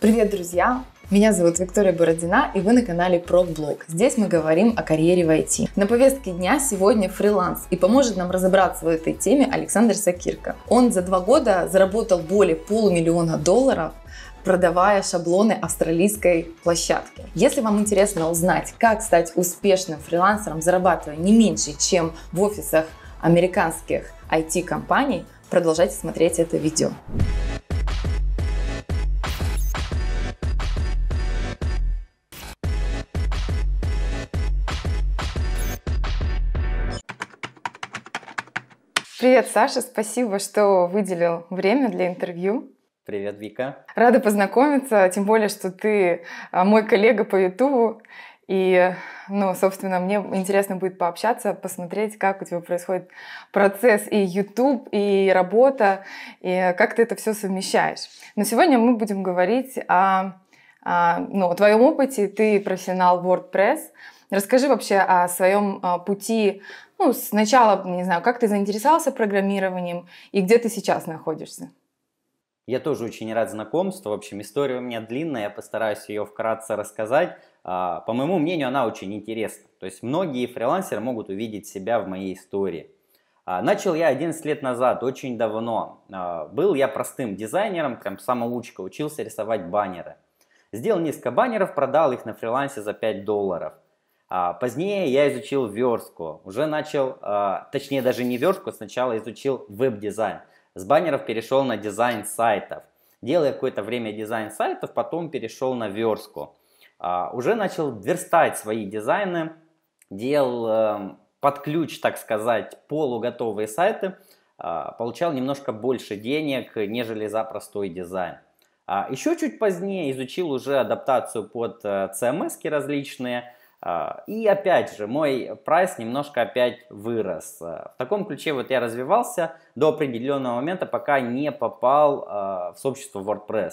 Привет, друзья! Меня зовут Виктория Бородина, и вы на канале ProfBlog. Здесь мы говорим о карьере в IT. На повестке дня сегодня фриланс, и поможет нам разобраться в этой теме Александр Сакирко. Он за два года заработал более полумиллиона долларов, продавая шаблоны австралийской площадки. Если вам интересно узнать, как стать успешным фрилансером, зарабатывая не меньше, чем в офисах американских IT-компаний, продолжайте смотреть это видео. Привет, Саша, спасибо, что выделил время для интервью. Привет, Вика. Рада познакомиться, тем более, что ты а, мой коллега по Ютубу. И, ну, собственно, мне интересно будет пообщаться, посмотреть, как у тебя происходит процесс и YouTube, и работа, и э, как ты это все совмещаешь. Но сегодня мы будем говорить о, о ну, твоем опыте. Ты профессионал WordPress. Расскажи вообще о своем а, пути ну, сначала, не знаю, как ты заинтересовался программированием и где ты сейчас находишься? Я тоже очень рад знакомству. В общем, история у меня длинная, я постараюсь ее вкратце рассказать. А, по моему мнению, она очень интересна. То есть многие фрилансеры могут увидеть себя в моей истории. А, начал я 11 лет назад, очень давно. А, был я простым дизайнером, прям самоучка, учился рисовать баннеры. Сделал несколько баннеров, продал их на фрилансе за 5 долларов – а, позднее я изучил верстку, уже начал, а, точнее даже не верстку, сначала изучил веб-дизайн. С баннеров перешел на дизайн сайтов. Делая какое-то время дизайн сайтов, потом перешел на верстку. А, уже начал верстать свои дизайны, делал эм, под ключ, так сказать, полуготовые сайты, получал немножко больше денег, нежели за простой дизайн. Еще чуть позднее изучил уже адаптацию под CMS э, различные, а, и опять же, мой прайс немножко опять вырос. А, в таком ключе вот я развивался до определенного момента, пока не попал а, в сообщество WordPress.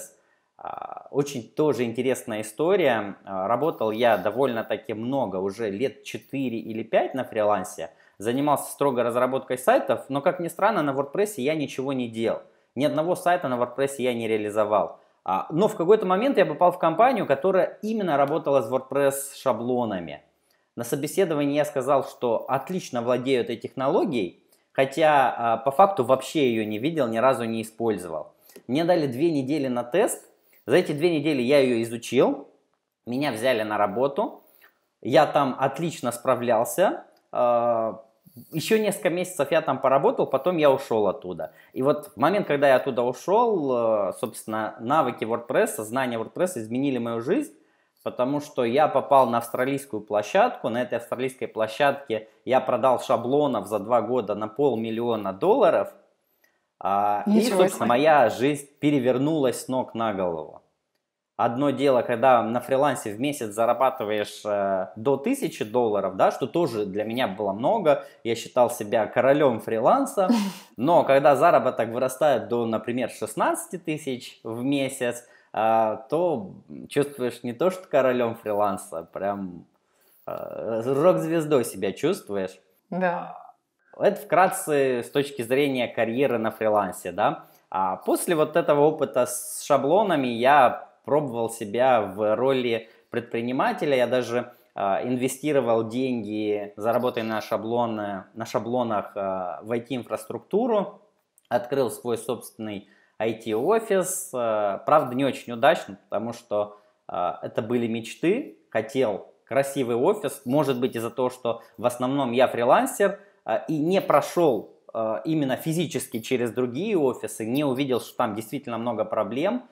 Очень тоже интересная история. Работал я довольно-таки много, уже лет 4 или 5 на фрилансе. Занимался строго разработкой сайтов, но, как ни странно, на WordPress я ничего не делал. Ни одного сайта на WordPress я не реализовал. А, но в какой-то момент я попал в компанию, которая именно работала с WordPress шаблонами. На собеседовании я сказал, что отлично владею этой технологией, хотя а, по факту вообще ее не видел, ни разу не использовал. Мне дали две недели на тест. За эти две недели я ее изучил, меня взяли на работу. Я там отлично справлялся, а, еще несколько месяцев я там поработал, потом я ушел оттуда. И вот в момент, когда я оттуда ушел, э, собственно, навыки WordPress, знания WordPress изменили мою жизнь, потому что я попал на австралийскую площадку. На этой австралийской площадке я продал шаблонов за два года на полмиллиона долларов. А, Ничего и, собственно, моя жизнь перевернулась с ног на голову. Одно дело, когда на фрилансе в месяц зарабатываешь э, до 1000 долларов, да, что тоже для меня было много, я считал себя королем фриланса, но когда заработок вырастает до, например, 16 тысяч в месяц, э, то чувствуешь не то, что королем фриланса, прям э, рок-звездой себя чувствуешь. Да. Это вкратце с точки зрения карьеры на фрилансе, да. А после вот этого опыта с шаблонами я пробовал себя в роли предпринимателя. Я даже а, инвестировал деньги, заработанные на, шаблоны, на шаблонах а, в IT-инфраструктуру, открыл свой собственный IT-офис. А, правда, не очень удачно, потому что это были мечты. Хотел красивый офис, может быть из-за того, что в основном я фрилансер и не прошел именно физически через другие офисы, не увидел, что там действительно много проблем,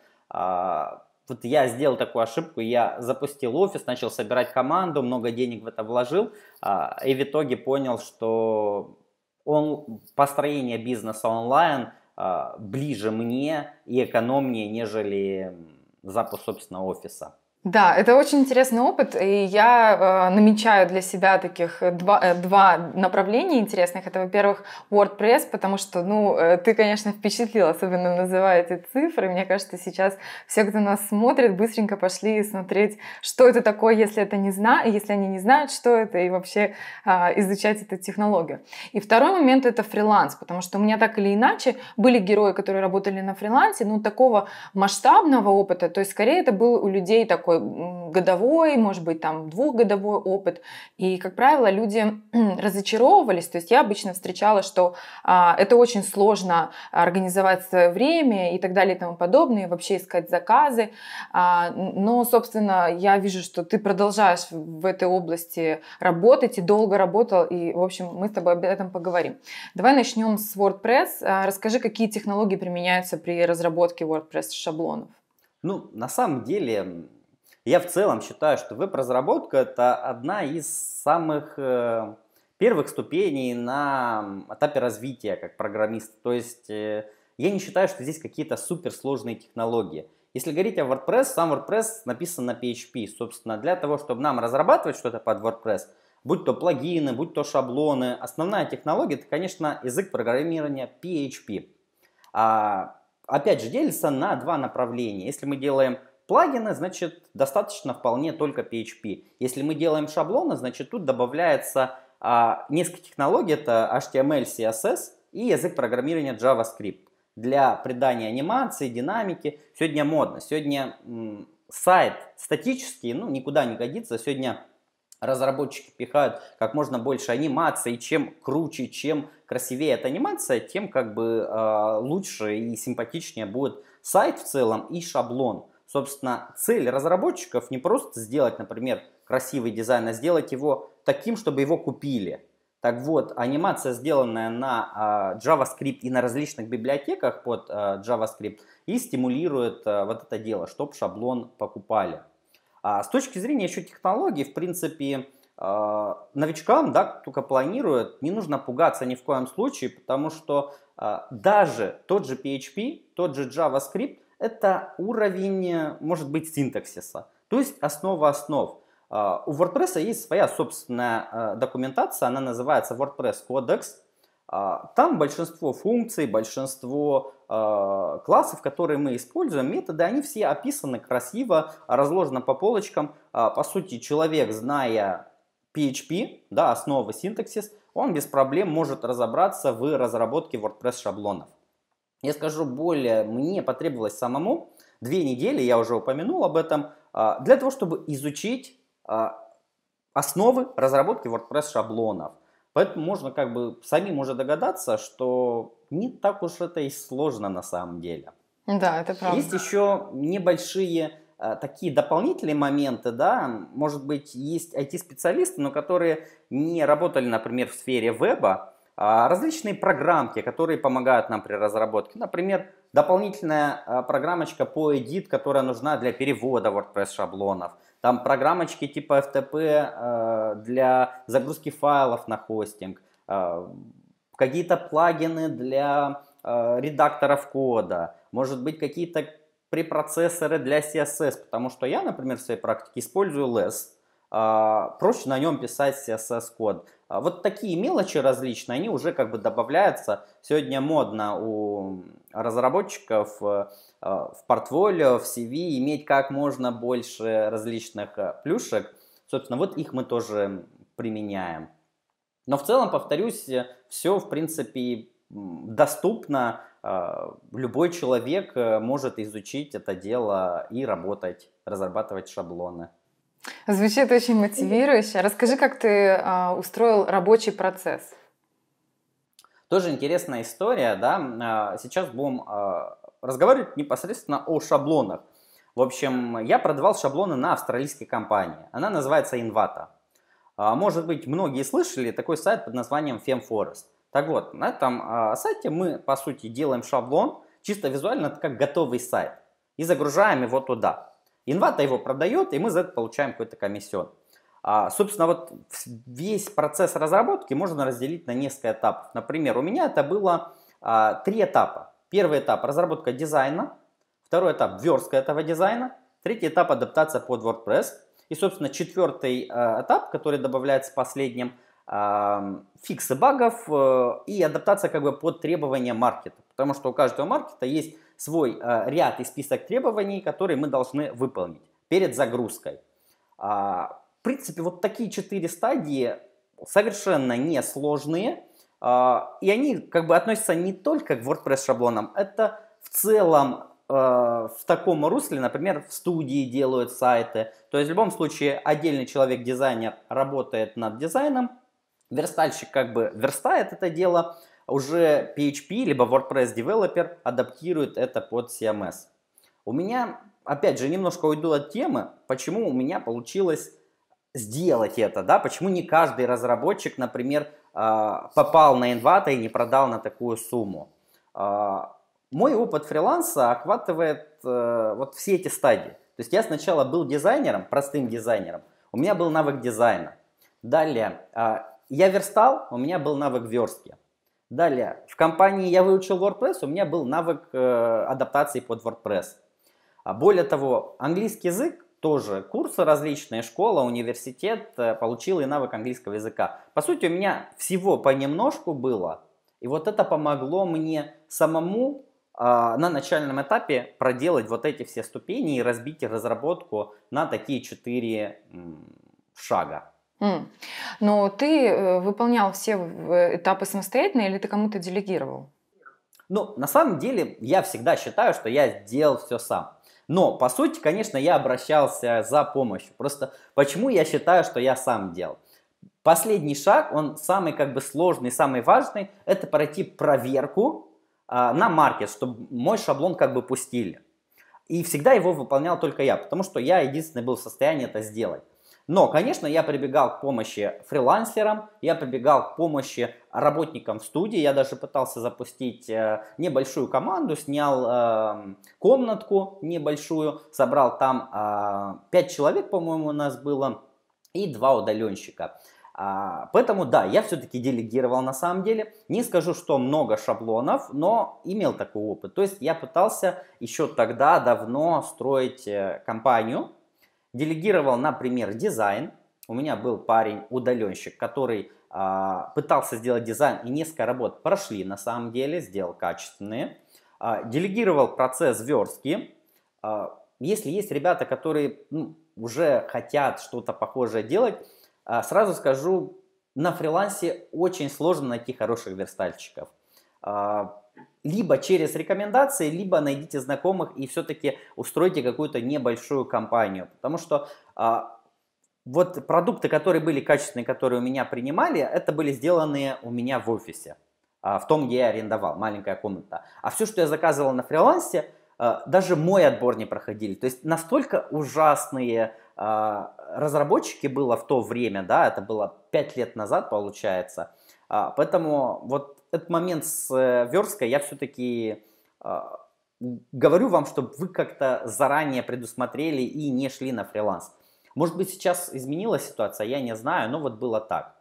вот я сделал такую ошибку, я запустил офис, начал собирать команду, много денег в это вложил, а, и в итоге понял, что он, построение бизнеса онлайн а, ближе мне и экономнее, нежели запуск собственного офиса. Да, это очень интересный опыт, и я э, намечаю для себя таких э, два, э, два направления интересных. Это, во-первых, WordPress, потому что, ну, э, ты, конечно, впечатлил, особенно называя эти цифры. Мне кажется, сейчас все, кто нас смотрит, быстренько пошли смотреть, что это такое, если это не зна, если они не знают, что это, и вообще э, изучать эту технологию. И второй момент это фриланс, потому что у меня так или иначе были герои, которые работали на фрилансе, но такого масштабного опыта, то есть скорее это был у людей такой такой годовой, может быть, там двухгодовой опыт. И, как правило, люди разочаровывались. То есть я обычно встречала, что а, это очень сложно организовать свое время и так далее и тому подобное, и вообще искать заказы. А, но, собственно, я вижу, что ты продолжаешь в этой области работать и долго работал. И, в общем, мы с тобой об этом поговорим. Давай начнем с WordPress. А, расскажи, какие технологии применяются при разработке WordPress шаблонов. Ну, на самом деле, я в целом считаю, что веб-разработка это одна из самых э, первых ступеней на этапе развития как программист. То есть э, я не считаю, что здесь какие-то суперсложные технологии. Если говорить о WordPress, сам WordPress написан на PHP. Собственно, для того, чтобы нам разрабатывать что-то под WordPress, будь то плагины, будь то шаблоны, основная технология это, конечно, язык программирования PHP. А, опять же, делится на два направления. Если мы делаем Плагины, значит, достаточно вполне только PHP. Если мы делаем шаблоны, значит, тут добавляется а, несколько технологий. Это HTML, CSS и язык программирования JavaScript. Для придания анимации, динамики. Сегодня модно. Сегодня м, сайт статический, ну, никуда не годится. Сегодня разработчики пихают как можно больше анимации, чем круче, чем красивее эта анимация, тем как бы э, лучше и симпатичнее будет сайт в целом и шаблон. Собственно, цель разработчиков не просто сделать, например, красивый дизайн, а сделать его таким, чтобы его купили. Так вот, анимация, сделанная на э, JavaScript и на различных библиотеках под э, JavaScript, и стимулирует э, вот это дело, чтобы шаблон покупали. А с точки зрения еще технологий, в принципе, э, новичкам, да, только планируют, не нужно пугаться ни в коем случае, потому что э, даже тот же PHP, тот же JavaScript это уровень, э, может быть, синтаксиса, то есть основа основ. А, у WordPress есть своя собственная э, документация, она называется WordPress Codex. А, там большинство функций, большинство а, классов, которые мы используем, методы, они все описаны красиво, разложены по полочкам. По сути, человек, зная PHP, да, основы синтаксис, он без проблем может разобраться в разработке WordPress шаблонов. Я скажу более, мне потребовалось самому две недели, я уже упомянул об этом, а, для того, чтобы изучить а, основы разработки WordPress шаблонов. Поэтому можно как бы самим уже догадаться, что не так уж это и сложно на самом деле. Да, это правда. Есть еще небольшие а, такие дополнительные моменты, да, может быть, есть IT-специалисты, но которые не работали, например, в сфере веба, а, различные программки, которые помогают нам при разработке. Например, дополнительная а, программочка по Edit, которая нужна для перевода WordPress шаблонов. Там программочки типа FTP а, для загрузки файлов на хостинг. Какие-то плагины для редакторов кода. Может быть, какие-то препроцессоры для CSS. Потому что я, например, в своей практике использую LESS а, проще на нем писать CSS-код. А, вот такие мелочи различные, они уже как бы добавляются. Сегодня модно у разработчиков а, в портфолио, в CV иметь как можно больше различных плюшек. Собственно, вот их мы тоже применяем. Но в целом, повторюсь, все, в принципе, доступно. Любой человек э, может изучить это дело и работать, разрабатывать шаблоны. Звучит очень мотивирующе. Расскажи, как ты а, устроил рабочий процесс. Тоже интересная история, да. А, сейчас будем а, разговаривать непосредственно о шаблонах. В общем, я продавал шаблоны на австралийской компании. Она называется Invata. может быть, многие слышали такой сайт под названием FemForest. Так вот, на этом сайте мы, по сути, делаем шаблон, чисто визуально, это как готовый сайт, и загружаем его туда. Инвата его продает, и мы за это получаем какой-то комиссион. А, собственно, вот весь процесс разработки можно разделить на несколько этапов. Например, у меня это было а, три этапа. Первый этап – разработка дизайна, второй этап – верстка этого дизайна, третий этап – адаптация под WordPress. И, собственно, четвертый а, этап, который добавляется последним а, – фиксы багов а, и адаптация как бы под требования маркета. Потому что у каждого маркета есть свой э, ряд и список требований, которые мы должны выполнить перед загрузкой. А, в принципе, вот такие четыре стадии совершенно несложные, а, и они как бы относятся не только к WordPress шаблонам, это в целом э, в таком русле, например, в студии делают сайты. То есть в любом случае отдельный человек-дизайнер работает над дизайном, верстальщик как бы верстает это дело, уже PHP либо WordPress Developer адаптирует это под CMS. У меня, опять же, немножко уйду от темы, почему у меня получилось сделать это, да, почему не каждый разработчик, например, а, попал на инвата и не продал на такую сумму. А, мой опыт фриланса охватывает э, вот все эти стадии. То есть я сначала был дизайнером, простым дизайнером, у меня был навык дизайна. Далее, а, я верстал, у меня был навык верстки. Далее, в компании я выучил WordPress, у меня был навык э, адаптации под WordPress. А более того, английский язык тоже курсы различные, школа, университет, э, получил и навык английского языка. По сути, у меня всего понемножку было, и вот это помогло мне самому э, на начальном этапе проделать вот эти все ступени и разбить разработку на такие четыре шага. Но ты э, выполнял все э, этапы самостоятельно или ты кому-то делегировал? Ну, на самом деле, я всегда считаю, что я делал все сам. Но, по сути, конечно, я обращался за помощью. Просто почему я считаю, что я сам делал? Последний шаг, он самый как бы сложный, самый важный, это пройти проверку э, на маркет, чтобы мой шаблон как бы пустили. И всегда его выполнял только я, потому что я единственный был в состоянии это сделать. Но, конечно, я прибегал к помощи фрилансерам, я прибегал к помощи работникам в студии, я даже пытался запустить э, небольшую команду, снял э, комнатку небольшую, собрал там э, 5 человек, по-моему, у нас было, и 2 удаленщика. А, поэтому да, я все-таки делегировал на самом деле. Не скажу, что много шаблонов, но имел такой опыт. То есть я пытался еще тогда давно строить э, компанию, делегировал, например, дизайн. У меня был парень-удаленщик, который а, пытался сделать дизайн, и несколько работ прошли на самом деле, сделал качественные. А, делегировал процесс верстки. А, если есть ребята, которые ну, уже хотят что-то похожее делать, а, сразу скажу, на фрилансе очень сложно найти хороших верстальщиков. А, либо через рекомендации, либо найдите знакомых и все-таки устройте какую-то небольшую компанию. Потому что а, вот продукты, которые были качественные, которые у меня принимали, это были сделаны у меня в офисе, а, в том, где я арендовал, маленькая комната. А все, что я заказывал на фрилансе, а, даже мой отбор не проходили. То есть настолько ужасные а, разработчики было в то время, да, это было 5 лет назад, получается – а, поэтому вот этот момент с э, версткой я все-таки э, а, говорю вам, чтобы вы как-то заранее предусмотрели и не шли на фриланс. Может быть, сейчас изменилась ситуация, я не знаю, но вот было так.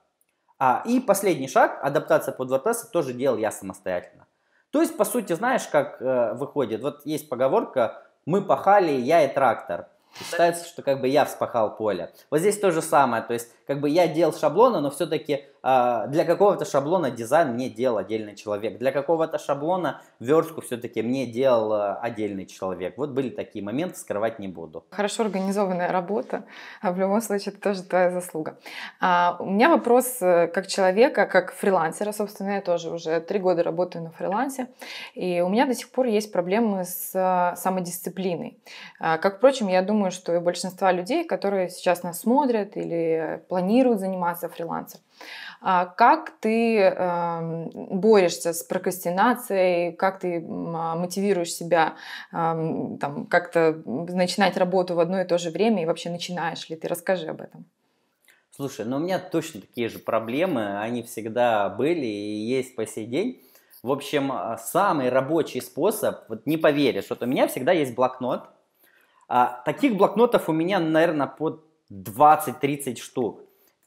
А, и последний шаг, адаптация под WordPress, тоже делал я самостоятельно. То есть, по сути, знаешь, как э, выходит, вот есть поговорка «мы пахали, я и трактор». Считается, что как бы я вспахал поле. Вот здесь то же самое, то есть как бы я делал шаблоны, но все-таки а, для какого-то шаблона дизайн мне делал отдельный человек, для какого-то шаблона верстку все-таки мне делал э, отдельный человек. Вот были такие моменты, скрывать не буду. Хорошо организованная работа, а в любом случае это тоже твоя заслуга. А, у меня вопрос э, как человека, как фрилансера, собственно, я тоже уже три года работаю на фрилансе, и у меня до сих пор есть проблемы с э, самодисциплиной. А, как, впрочем, я думаю, что и большинства людей, которые сейчас нас смотрят или планируют заниматься фрилансом, а как ты эм, борешься с прокрастинацией, как ты а, мотивируешь себя эм, там, как-то начинать работу в одно и то же время и вообще начинаешь ли ты? Расскажи об этом. Слушай, ну у меня точно такие же проблемы, они всегда были и есть по сей день. В общем, а, самый рабочий способ, вот не поверишь, вот у меня всегда есть блокнот. А, таких блокнотов у меня, наверное, под 20-30 штук.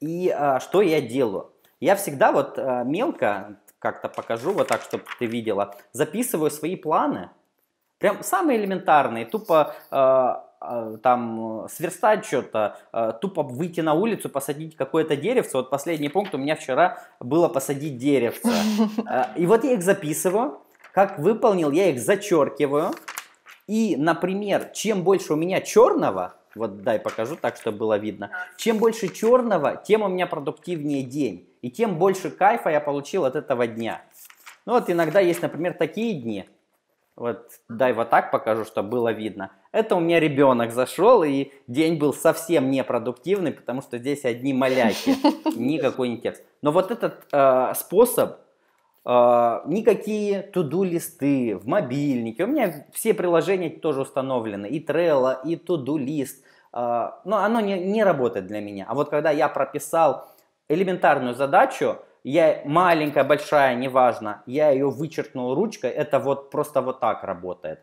И а, что я делаю? Я всегда вот а, мелко, как-то покажу вот так, чтобы ты видела, записываю свои планы. Прям самые элементарные, тупо а, а, там сверстать что-то, а, тупо выйти на улицу, посадить какое-то деревце. Вот последний пункт у меня вчера было посадить деревце. А, и вот я их записываю, как выполнил, я их зачеркиваю. И, например, чем больше у меня черного, вот дай покажу так, чтобы было видно. Чем больше черного, тем у меня продуктивнее день. И тем больше кайфа я получил от этого дня. Ну вот иногда есть, например, такие дни. Вот дай вот так покажу, чтобы было видно. Это у меня ребенок зашел, и день был совсем непродуктивный, потому что здесь одни маляки, никакой не текст. Но вот этот э, способ а, никакие туду-листы в мобильнике. У меня все приложения тоже установлены, и Trello, и туду-лист, а, но оно не, не работает для меня. А вот когда я прописал элементарную задачу, я маленькая, большая, неважно, я ее вычеркнул ручкой, это вот просто вот так работает.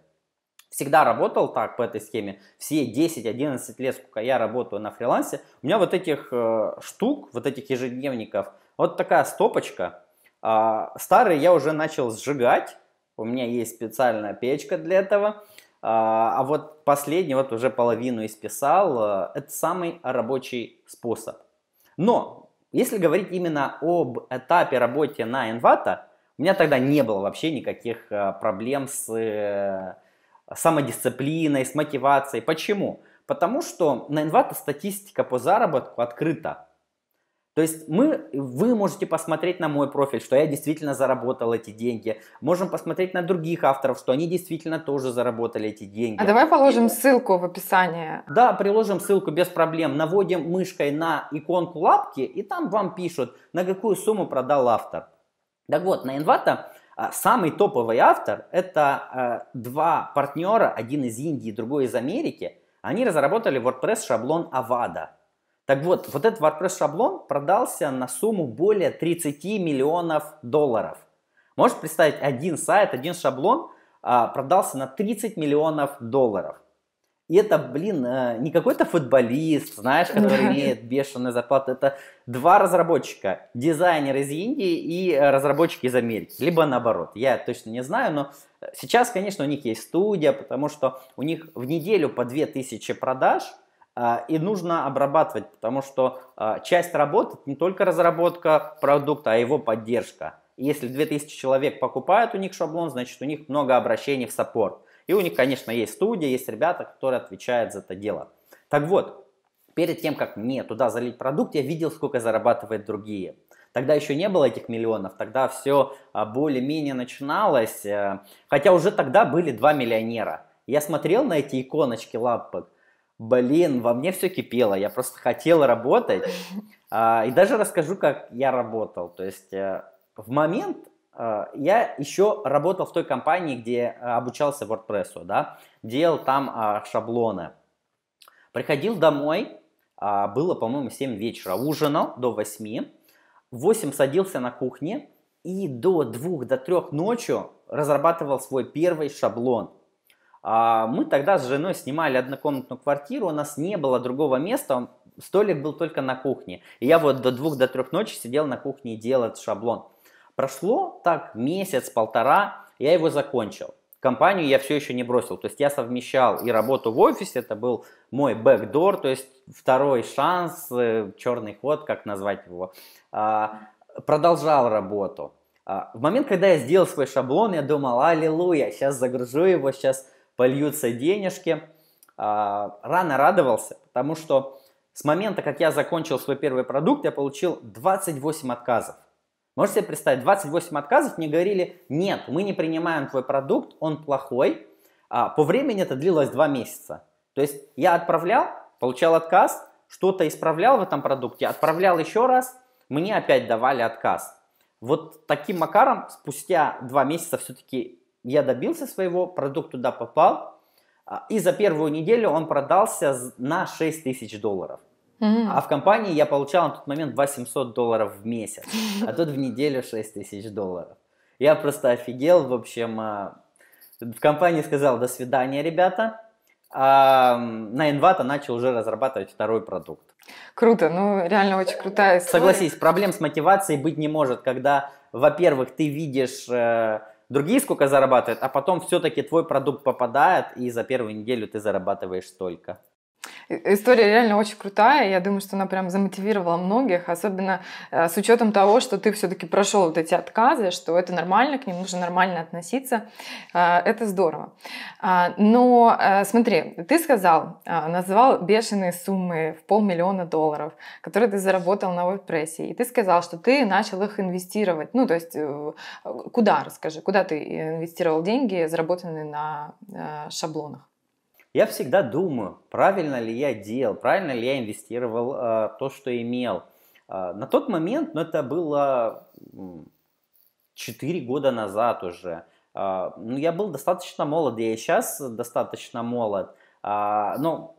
Всегда работал так по этой схеме. Все 10-11 лет, сколько я работаю на фрилансе, у меня вот этих э, штук, вот этих ежедневников, вот такая стопочка – а, старые я уже начал сжигать, у меня есть специальная печка для этого. А, а вот последний, вот уже половину исписал, а, это самый рабочий способ. Но если говорить именно об этапе работы на Envato, у меня тогда не было вообще никаких а, проблем с э, самодисциплиной, с мотивацией. Почему? Потому что на Envato статистика по заработку открыта. То есть мы, вы можете посмотреть на мой профиль, что я действительно заработал эти деньги. Можем посмотреть на других авторов, что они действительно тоже заработали эти деньги. А давай положим И... ссылку в описании. Да, приложим ссылку без проблем. Наводим мышкой на иконку лапки, и там вам пишут, на какую сумму продал автор. Так вот, на Envato а, самый топовый автор – это а, два партнера, один из Индии, другой из Америки. Они разработали WordPress шаблон Авада. Так вот, вот этот WordPress-шаблон продался на сумму более 30 миллионов долларов. Можешь представить, один сайт, один шаблон а, продался на 30 миллионов долларов. И это, блин, э, не какой-то футболист, знаешь, ну который имеет бешеную зарплату. Это два разработчика. Дизайнер из Индии и разработчики из Америки. Либо наоборот. Я точно не знаю, но сейчас, конечно, у них есть студия, потому что у них в неделю по 2000 продаж – а, и нужно обрабатывать, потому что а, часть работы не только разработка продукта, а его поддержка. Если 2000 человек покупают у них шаблон, значит у них много обращений в саппорт. И у них, конечно, есть студия, есть ребята, которые отвечают за это дело. Так вот, перед тем, как мне туда залить продукт, я видел, сколько зарабатывают другие. Тогда еще не было этих миллионов, тогда все а, более-менее начиналось. Э, хотя уже тогда были два миллионера. Я смотрел на эти иконочки лапок блин, во мне все кипело, я просто хотел работать. А, и даже расскажу, как я работал. То есть э, в момент э, я еще работал в той компании, где э, обучался WordPress, да, делал там а, шаблоны. Приходил домой, а, было, по-моему, 7 вечера, ужинал до 8, в 8 садился на кухне и до 2, до 3 ночью разрабатывал свой первый шаблон – а, мы тогда с женой снимали однокомнатную квартиру, у нас не было другого места, столик был только на кухне. И я вот до двух, до трех ночи сидел на кухне и делал этот шаблон. Прошло так месяц-полтора, я его закончил. Компанию я все еще не бросил. То есть я совмещал и работу в офисе, это был мой бэкдор, то есть второй шанс, э, черный ход, как назвать его. А, продолжал работу. А, в момент, когда я сделал свой шаблон, я думал, аллилуйя, сейчас загружу его, сейчас польются денежки. А, рано радовался, потому что с момента, как я закончил свой первый продукт, я получил 28 отказов. Можете себе представить, 28 отказов мне говорили, нет, мы не принимаем твой продукт, он плохой. А, по времени это длилось 2 месяца. То есть я отправлял, получал отказ, что-то исправлял в этом продукте, отправлял еще раз, мне опять давали отказ. Вот таким макаром спустя 2 месяца все-таки я добился своего, продукт туда попал, а, и за первую неделю он продался на 6 тысяч долларов. А в компании я получал на тот момент 800 долларов в месяц, а тут в неделю 6 тысяч долларов. Я просто офигел, в общем, а, в компании сказал «до свидания, ребята», а на Envato начал уже разрабатывать второй продукт. Круто, ну реально очень крутая история. Согласись, проблем с мотивацией быть не может, когда, во-первых, ты видишь э, другие сколько зарабатывают, а потом все-таки твой продукт попадает, и за первую неделю ты зарабатываешь столько. Э, история реально очень крутая. Я думаю, что она прям замотивировала многих, особенно э, с учетом того, что ты все-таки прошел вот эти отказы, что это нормально, к ним нужно нормально относиться. Э, это здорово. Но смотри, ты сказал, называл бешеные суммы в полмиллиона долларов, которые ты заработал на WordPress. И ты сказал, что ты начал их инвестировать. Ну, то есть, куда, расскажи, куда ты инвестировал деньги, заработанные на шаблонах? Я всегда думаю, правильно ли я делал, правильно ли я инвестировал э, то, что имел. Э, на тот момент, ну это было 4 года назад уже, э, ну я был достаточно молод, я и сейчас достаточно молод, э, но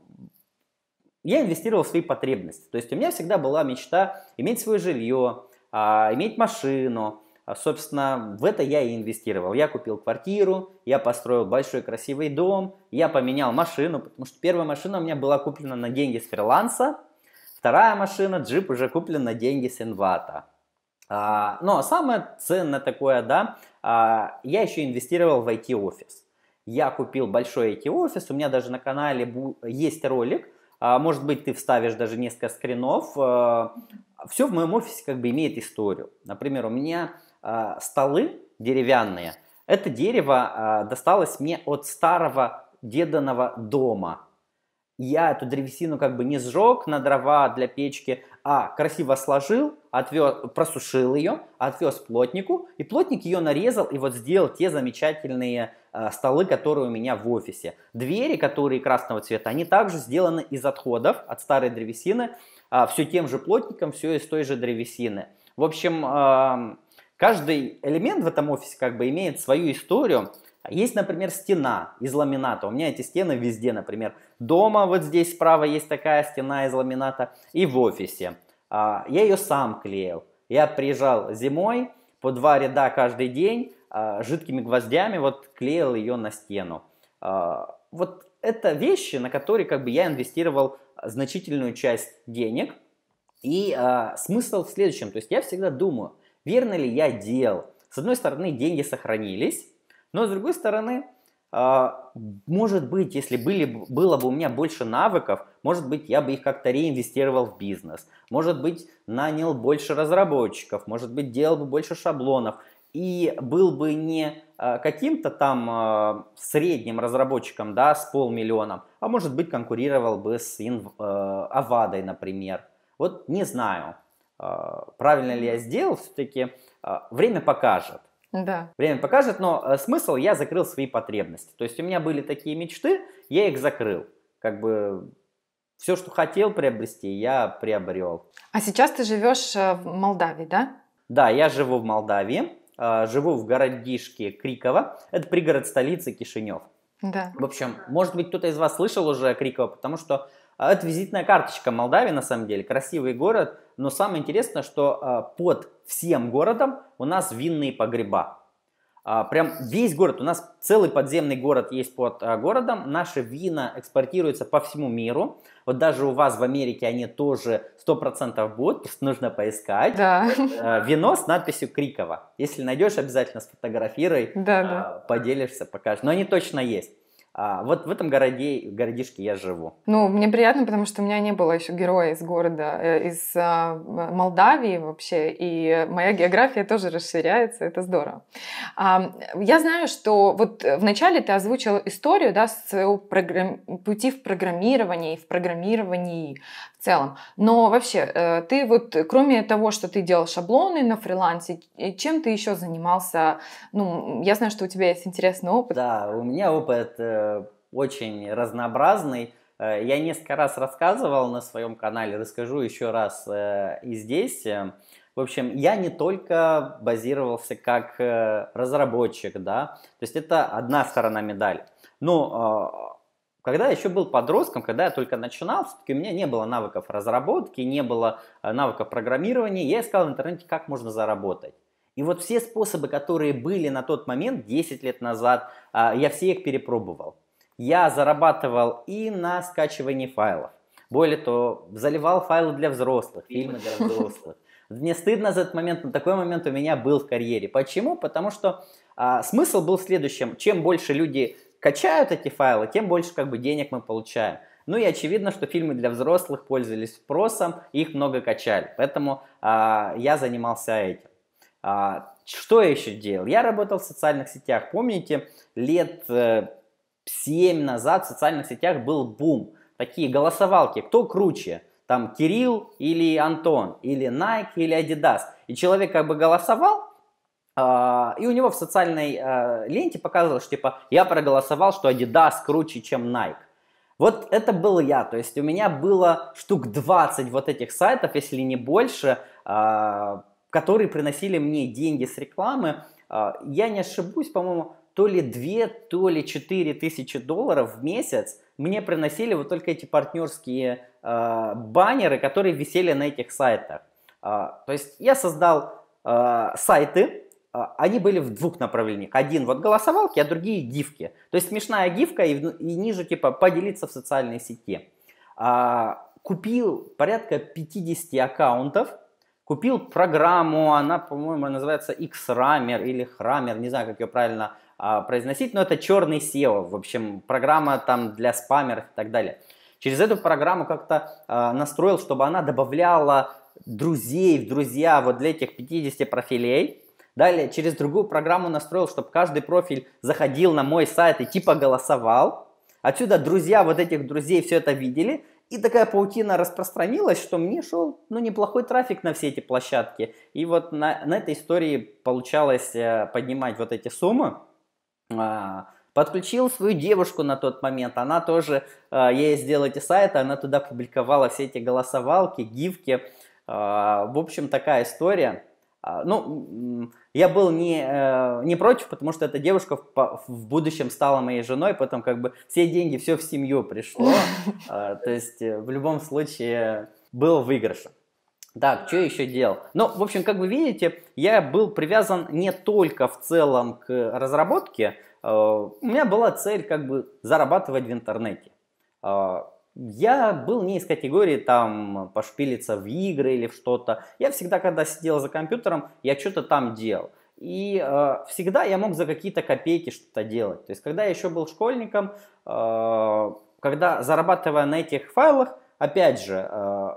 я инвестировал в свои потребности. То есть у меня всегда была мечта иметь свое жилье, э, иметь машину, а, собственно, в это я и инвестировал. Я купил квартиру, я построил большой красивый дом, я поменял машину, потому что первая машина у меня была куплена на деньги с фриланса, вторая машина, джип уже куплен на деньги с инвата. А, но ну, а самое ценное такое, да, а, я еще инвестировал в IT-офис. Я купил большой IT-офис, у меня даже на канале есть ролик, а, может быть, ты вставишь даже несколько скринов. А, все в моем офисе как бы имеет историю. Например, у меня а, столы деревянные. Это дерево э, досталось мне от старого деданого дома. Я эту древесину как бы не сжег на дрова для печки, а красиво сложил, отвез, просушил ее, отвез плотнику, и плотник ее нарезал и вот сделал те замечательные э, столы, которые у меня в офисе. Двери, которые красного цвета, они также сделаны из отходов от старой древесины, э, все тем же плотником, все из той же древесины. В общем, э, Каждый элемент в этом офисе как бы имеет свою историю. Есть, например, стена из ламината. У меня эти стены везде, например. Дома вот здесь справа есть такая стена из ламината. И в офисе. А, я ее сам клеил. Я приезжал зимой, по два ряда каждый день, а, жидкими гвоздями вот клеил ее на стену. А, вот это вещи, на которые как бы я инвестировал значительную часть денег. И э, смысл в следующем. То есть я всегда думаю, верно ли я делал. С одной стороны, деньги сохранились, но с другой стороны, а, может быть, если были, было бы у меня больше навыков, может быть, я бы их как-то реинвестировал в бизнес. Может быть, нанял больше разработчиков, может быть, делал бы больше шаблонов. И был бы не а, каким-то там а, средним разработчиком, да, с полмиллионом, а может быть, конкурировал бы с инв, Авадой, например. Вот не знаю. А, правильно ли я сделал, все-таки а, время покажет. Да. Время покажет, но э, смысл я закрыл свои потребности. То есть у меня были такие мечты, я их закрыл. Как бы все, что хотел приобрести, я приобрел. А сейчас ты живешь э, в Молдавии, да? Да, я живу в Молдавии. А, живу в городишке Криково. Это пригород столицы Кишинев. Да. В общем, может быть, кто-то из вас слышал уже о Криково, потому что это визитная карточка Молдавии, на самом деле. Красивый город, но самое интересное, что а, под всем городом у нас винные погреба. А, прям весь город, у нас целый подземный город есть под а, городом, наши вина экспортируются по всему миру. Вот даже у вас в Америке они тоже 100% будут, просто нужно поискать. Да. Вино с надписью Крикова. Если найдешь, обязательно сфотографируй, да, да. поделишься, покажешь. Но они точно есть. А, вот в этом городе, городишке я живу. Ну, мне приятно, потому что у меня не было еще героя из города, э, из а, Молдавии вообще, и моя география тоже расширяется, это здорово. А, я знаю, что вот э, вначале ты озвучил историю, да, с программ... пути в программировании, в программировании в целом. Но вообще, э, ты вот, кроме того, что ты делал шаблоны на фрилансе, чем ты еще занимался? Ну, я знаю, что у тебя есть интересный опыт. Да, у меня опыт очень разнообразный. Э, я несколько раз рассказывал на своем канале, расскажу еще раз э, и здесь. Э, в общем, я не только базировался как разработчик, да, то есть это одна сторона медали. Но когда я еще был подростком, когда я только начинал, все-таки у меня не было навыков разработки, не было навыков программирования, я искал в интернете, как можно заработать. И вот все способы, которые были на тот момент, 10 лет назад, а, я все их перепробовал. Я зарабатывал и на скачивании файлов. Более того, заливал файлы для взрослых, фильмы для взрослых. Мне стыдно за этот момент, но такой момент у меня был в карьере. Почему? Потому что а, смысл был в следующем. Чем больше люди качают эти файлы, тем больше как бы денег мы получаем. Ну и очевидно, что фильмы для взрослых пользовались спросом, их много качали. Поэтому а, я занимался этим. А, что я еще делал? Я работал в социальных сетях. Помните, лет 7 э, назад в социальных сетях был бум. Такие голосовалки, кто круче? Там Кирилл или Антон, или Nike, или Adidas. И человек как бы голосовал, а, и у него в социальной а, ленте показывалось, что типа, я проголосовал, что Adidas круче, чем Nike. Вот это был я, то есть у меня было штук 20 вот этих сайтов, если не больше, которые приносили мне деньги с рекламы. А, я не ошибусь, по-моему, то ли 2, то ли 4 тысячи долларов в месяц мне приносили вот только эти партнерские а, баннеры, которые висели на этих сайтах. А, то есть я создал сайты, они были в двух направлениях. Один вот голосовалки, а другие гифки. То есть смешная гифка и, и ниже типа поделиться в социальной сети. Э, купил порядка 50 аккаунтов – купил программу, она, по-моему, называется X-Rammer или Храмер, не знаю, как ее правильно а, произносить, но это черный SEO, в общем, программа там для спамеров и так далее. Через эту программу как-то а, настроил, чтобы она добавляла друзей в друзья вот для этих 50 профилей. Далее через другую программу настроил, чтобы каждый профиль заходил на мой сайт и типа голосовал. Отсюда друзья вот этих друзей все это видели. И такая паутина распространилась, что мне шел ну, неплохой трафик на все эти площадки. И вот на, на этой истории получалось э, поднимать вот эти суммы. Э, подключил свою девушку на тот момент. Она тоже, э, ей сделал эти сайты, она туда публиковала все эти голосовалки, гифки. Э, в общем, такая история. А, ну, я был не, э, не против, потому что эта девушка в, в будущем стала моей женой, потом как бы все деньги, все в семью пришло. А, то есть э, в любом случае был выигрыш. Так, что еще делал? Ну, в общем, как вы видите, я был привязан не только в целом к разработке. Э, у меня была цель как бы зарабатывать в интернете. А, я был не из категории там пошпилиться в игры или в что-то. Я всегда, когда сидел за компьютером, я что-то там делал. И э, всегда я мог за какие-то копейки что-то делать. То есть, когда я еще был школьником, э, когда зарабатывая на этих файлах, опять же, э,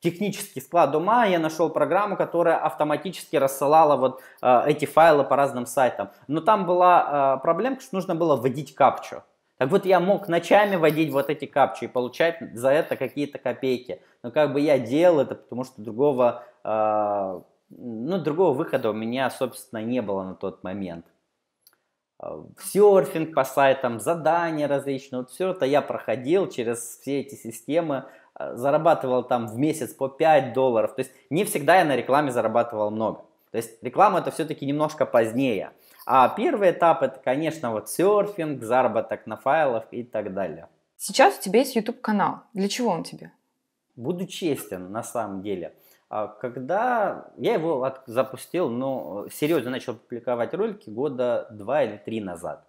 технический склад ума, я нашел программу, которая автоматически рассылала вот э, эти файлы по разным сайтам. Но там была э, проблемка, что нужно было вводить капчу. Так вот я мог ночами водить вот эти капчи и получать за это какие-то копейки. Но как бы я делал это, потому что другого, э, ну, другого выхода у меня, собственно, не было на тот момент. А, серфинг по сайтам, задания различные, вот все это я проходил через все эти системы, а, зарабатывал там в месяц по 5 долларов. То есть не всегда я на рекламе зарабатывал много. То есть реклама это все-таки немножко позднее – а первый этап это, конечно, вот серфинг, заработок на файлах и так далее. Сейчас у тебя есть YouTube канал. Для чего он тебе? Буду честен, на самом деле. А когда я его от, запустил, ну, серьезно начал публиковать ролики года два или три назад.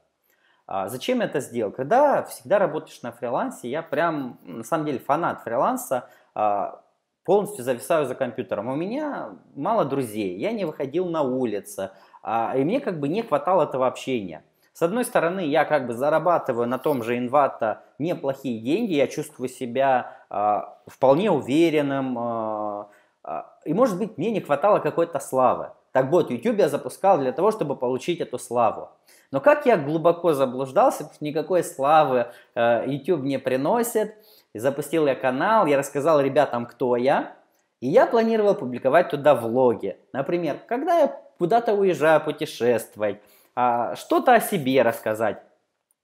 А зачем я это сделал? Когда всегда работаешь на фрилансе, я прям, на самом деле, фанат фриланса, а полностью зависаю за компьютером. У меня мало друзей, я не выходил на улицу, а, и мне как бы не хватало этого общения. С одной стороны, я как бы зарабатываю на том же инвата неплохие деньги, я чувствую себя э, вполне уверенным, э, э, и может быть мне не хватало какой-то славы. Так вот, YouTube я запускал для того, чтобы получить эту славу. Но как я глубоко заблуждался, никакой славы э, YouTube не приносит, и запустил я канал, я рассказал ребятам, кто я. И я планировал публиковать туда влоги. Например, когда я куда-то уезжаю путешествовать, а, что-то о себе рассказать.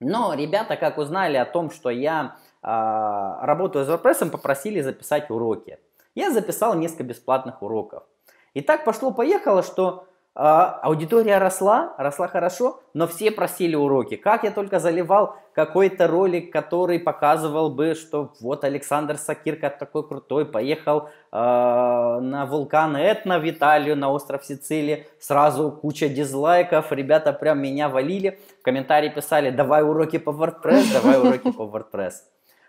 Но ребята, как узнали о том, что я а, работаю с WordPress, попросили записать уроки. Я записал несколько бесплатных уроков. И так пошло-поехало, что а, аудитория росла, росла хорошо, но все просили уроки. Как я только заливал какой-то ролик, который показывал бы, что вот Александр Сакирка такой крутой, поехал э, на вулкан Этна в Италию, на остров Сицилии, сразу куча дизлайков, ребята прям меня валили, в комментарии писали, давай уроки по WordPress, давай уроки по WordPress.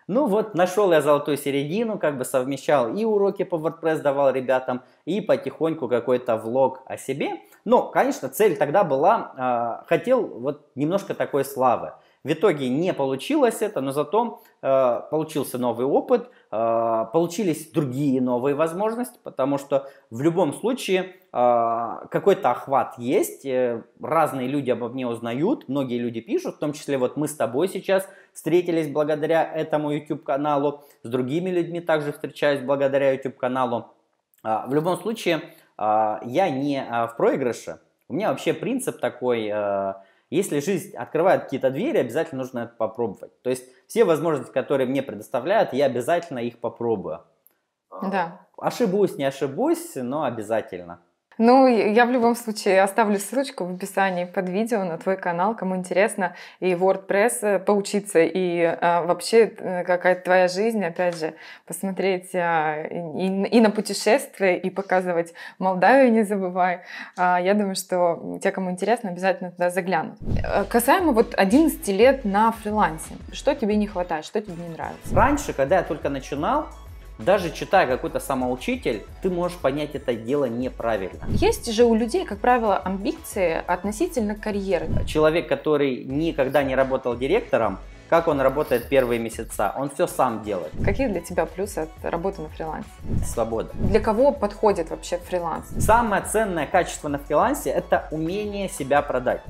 Ну вот, нашел я золотую середину, как бы совмещал и уроки по WordPress давал ребятам, и потихоньку какой-то влог о себе. Но, конечно, цель тогда была, э, хотел вот немножко такой славы. В итоге не получилось это, но зато э, получился новый опыт, э, получились другие новые возможности, потому что в любом случае э, какой-то охват есть, э, разные люди обо мне узнают, многие люди пишут, в том числе вот мы с тобой сейчас встретились благодаря этому YouTube-каналу, с другими людьми также встречаюсь благодаря YouTube-каналу. Э, в любом случае э, я не э, в проигрыше, у меня вообще принцип такой... Э, если жизнь открывает какие-то двери, обязательно нужно это попробовать. То есть все возможности, которые мне предоставляют, я обязательно их попробую. Да. Ошибусь, не ошибусь, но обязательно. Ну, я в любом случае оставлю ссылочку в описании под видео на твой канал, кому интересно и WordPress э, поучиться, и а, вообще э, какая-то твоя жизнь, опять же, посмотреть а, и, и на путешествия, и показывать Молдавию, не забывай. А, я думаю, что те, кому интересно, обязательно туда заглянут. Э, касаемо вот 11 лет на фрилансе, что тебе не хватает, что тебе не нравится? Раньше, когда я только начинал, даже читая какой-то самоучитель, ты можешь понять это дело неправильно. Есть же у людей, как правило, амбиции относительно карьеры. Человек, который никогда не работал директором, как он работает первые месяца. Он все сам делает. Какие для тебя плюсы от работы на фрилансе? Свобода. Для кого подходит вообще фриланс? Самое ценное качество на фрилансе – это умение себя продать.